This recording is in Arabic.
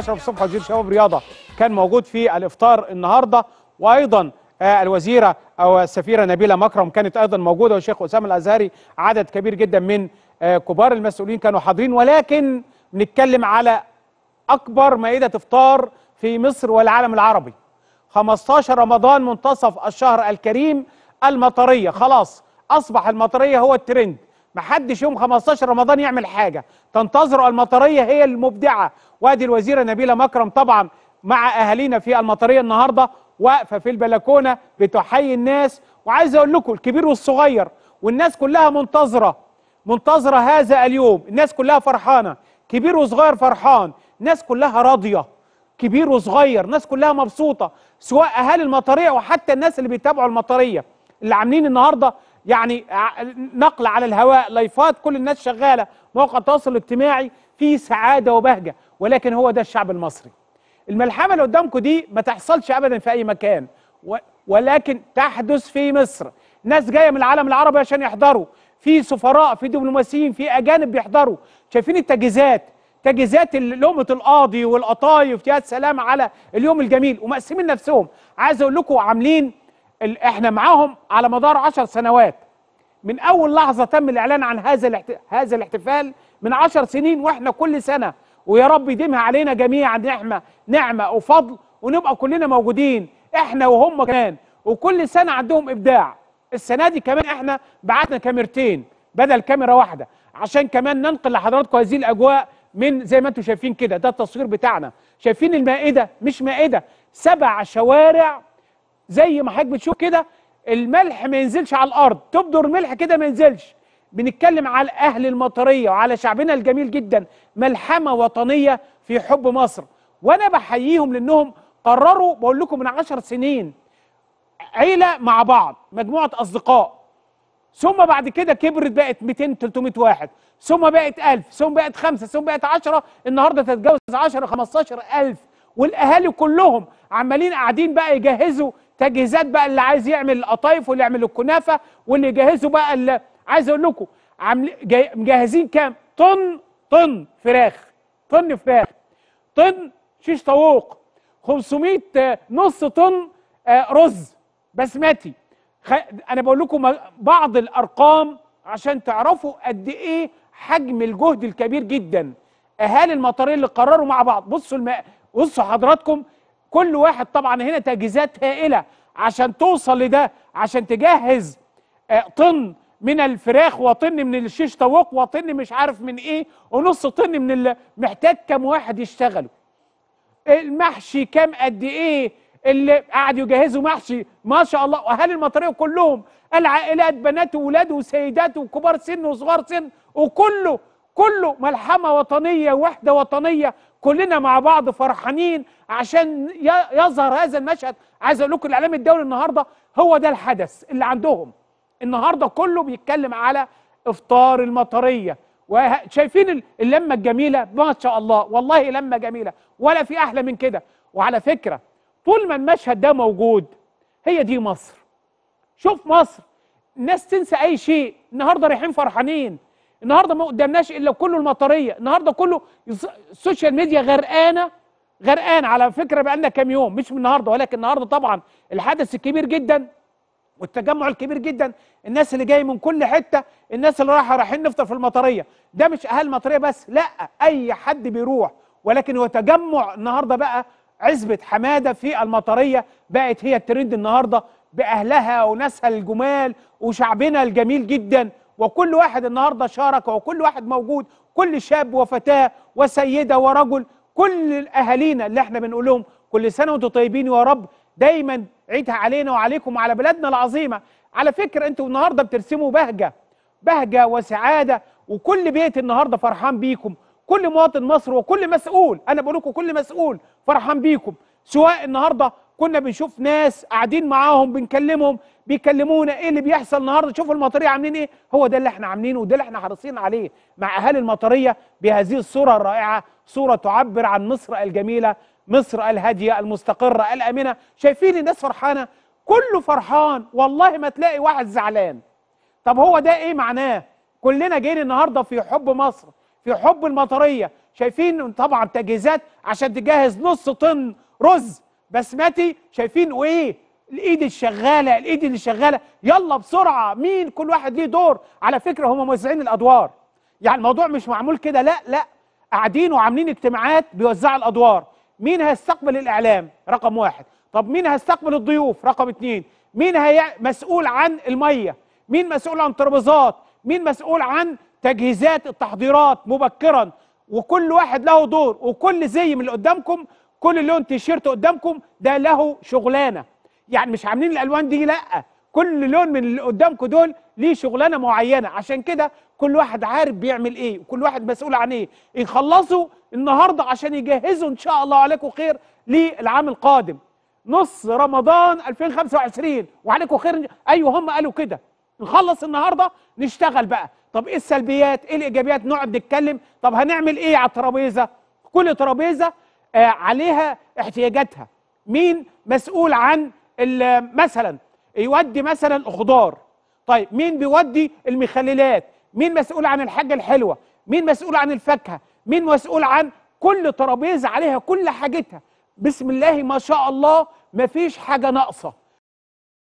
اشرف صبحي وزير شباب رياضه كان موجود في الافطار النهارده وايضا آه، الوزيره او السفيره نبيله مكرم كانت ايضا موجوده والشيخ اسامه الازهري عدد كبير جدا من آه، كبار المسؤولين كانوا حاضرين ولكن نتكلم على اكبر مائده افطار في مصر والعالم العربي 15 رمضان منتصف الشهر الكريم المطريه خلاص اصبح المطريه هو الترند ما حدش يوم 15 رمضان يعمل حاجه تنتظر المطريه هي المبدعه وادي الوزيره نبيله مكرم طبعا مع اهالينا في المطريه النهارده واقفه في البلكونه بتحيي الناس وعايز اقول لكم الكبير والصغير والناس كلها منتظره منتظره هذا اليوم الناس كلها فرحانه كبير وصغير فرحان الناس كلها راضيه كبير وصغير ناس كلها مبسوطه سواء اهالي المطريه وحتى الناس اللي بيتابعوا المطريه اللي عاملين النهارده يعني نقل على الهواء لايفات كل الناس شغاله مواقع التواصل الاجتماعي في سعاده وبهجه ولكن هو ده الشعب المصري الملحمه اللي قدامكم دي ما تحصلش ابدا في اي مكان ولكن تحدث في مصر ناس جايه من العالم العربي عشان يحضروا في سفراء في دبلوماسيين في اجانب بيحضروا شايفين التجهيزات تجهيزات لقمه القاضي والقطايف يا سلام على اليوم الجميل ومقسمين نفسهم عايز اقول لكم عاملين احنا معاهم على مدار عشر سنوات من اول لحظه تم الاعلان عن هذا الاحت... هذا الاحتفال من عشر سنين واحنا كل سنه ويا رب يديمها علينا جميعا نعمه نعمه وفضل ونبقى كلنا موجودين احنا وهم كمان وكل سنه عندهم ابداع السنه دي كمان احنا بعتنا كاميرتين بدل كاميرا واحده عشان كمان ننقل لحضراتكم هذه الاجواء من زي ما انتم شايفين كده ده التصوير بتاعنا شايفين المائده مش مائده سبع شوارع زي ما حضرتك بتشوف كده الملح ما ينزلش على الارض تبدر ملح كده ما ينزلش بنتكلم على اهل المطريه وعلى شعبنا الجميل جدا ملحمه وطنيه في حب مصر وانا بحييهم لانهم قرروا بقول لكم من عشر سنين عيله مع بعض مجموعه اصدقاء ثم بعد كده كبرت بقت 200 300 واحد ثم بقت 1000 ثم بقت 5 ثم بقت 10 النهارده تتجاوز 10 15000 والاهالي كلهم عمالين قاعدين بقى يجهزوا تجهيزات بقى اللي عايز يعمل القطايف واللي يعمل الكنافه واللي يجهزوا بقى اللي عايز اقول لكم مجهزين كام؟ طن طن فراخ طن فراخ طن شيش طاووق 500 آه، نص طن آه، رز بسمتي انا بقول لكم بعض الارقام عشان تعرفوا قد ايه حجم الجهد الكبير جدا اهالي المطارين اللي قرروا مع بعض بصوا الم... بصوا حضراتكم كل واحد طبعا هنا تجهيزات هائله عشان توصل لده عشان تجهز آه، طن من الفراخ وطن من الشيش طاووق وطن مش عارف من ايه ونص طن من ال... محتاج كم واحد يشتغلوا المحشي كام قد ايه اللي قعدوا يجهزوا محشي ما شاء الله واهالي المطريه كلهم العائلات بنات وولاد وسيدات وكبار سن وصغار سن وكله كله ملحمه وطنيه وحده وطنيه كلنا مع بعض فرحانين عشان يظهر هذا المشهد عايز اقول لكم الاعلام الدولي النهارده هو ده الحدث اللي عندهم النهارده كله بيتكلم على افطار المطريه وشايفين اللمه الجميله ما شاء الله والله لمه جميله ولا في احلى من كده وعلى فكره طول ما المشهد ده موجود هي دي مصر شوف مصر الناس تنسى اي شيء النهارده رايحين فرحانين النهارده ما قدامناش الا كله المطريه النهارده كله السوشيال ميديا غرقانه غرقان على فكره بقى لنا كام يوم مش من النهارده ولكن النهارده طبعا الحدث الكبير جدا والتجمع الكبير جدا الناس اللي جاي من كل حته الناس اللي رايحه رايحين نفطر في المطريه ده مش اهالي المطريه بس لا اي حد بيروح ولكن هو تجمع النهارده بقى عزبه حماده في المطريه بقت هي الترند النهارده باهلها وناسها الجمال وشعبنا الجميل جدا وكل واحد النهارده شارك وكل واحد موجود كل شاب وفتاه وسيده ورجل كل اهالينا اللي احنا بنقول لهم كل سنه وانتم طيبين يا رب دايما عيدها علينا وعليكم وعلى بلادنا العظيمه على فكره انتوا النهارده بترسموا بهجه بهجه وسعاده وكل بيت النهارده فرحان بيكم كل مواطن مصر وكل مسؤول انا بقول لكم كل مسؤول فرحان بيكم سواء النهارده كنا بنشوف ناس قاعدين معاهم بنكلمهم بيكلمونا ايه اللي بيحصل النهارده شوفوا المطريه عاملين ايه هو ده اللي احنا عاملينه وده اللي احنا حريصين عليه مع اهالي المطريه بهذه الصوره الرائعه صوره تعبر عن مصر الجميله مصر الهاديه المستقره الامنه شايفين الناس فرحانه كله فرحان والله ما تلاقي واحد زعلان طب هو ده ايه معناه كلنا جايين النهارده في حب مصر في حب المطريه شايفين طبعا تجهيزات عشان تجهز نص طن رز بسمتي شايفين وايه الايد الشغاله الايد اللي شغاله يلا بسرعه مين كل واحد ليه دور على فكره هم موزعين الادوار يعني الموضوع مش معمول كده لا لا قاعدين وعاملين اجتماعات بيوزعوا الادوار مين هيستقبل الاعلام رقم واحد طب مين هيستقبل الضيوف رقم اتنين مين هي مسؤول عن الميه مين مسؤول عن الترابيزات مين مسؤول عن تجهيزات التحضيرات مبكرا وكل واحد له دور وكل زي من اللي قدامكم كل لون تيشيرت قدامكم ده له شغلانه يعني مش عاملين الالوان دي لا كل لون من اللي قدامكم دول ليه شغلانه معينه عشان كده كل واحد عارف بيعمل ايه وكل واحد مسؤول عن ايه يخلصوا النهارده عشان يجهزوا ان شاء الله عليكم خير للعام القادم نص رمضان 2025 وعليكم خير ايوه هم قالوا كده نخلص النهارده نشتغل بقى طب ايه السلبيات ايه الايجابيات نقعد نتكلم طب هنعمل ايه على الترابيزه كل ترابيزه آه، عليها احتياجاتها مين مسؤول عن مثلا يودي مثلا الخضار طيب مين بيودي المخللات مين مسؤول عن الحاجه الحلوه مين مسؤول عن الفاكهه مين مسؤول عن كل ترابيزه عليها كل حاجتها بسم الله ما شاء الله مفيش حاجه ناقصه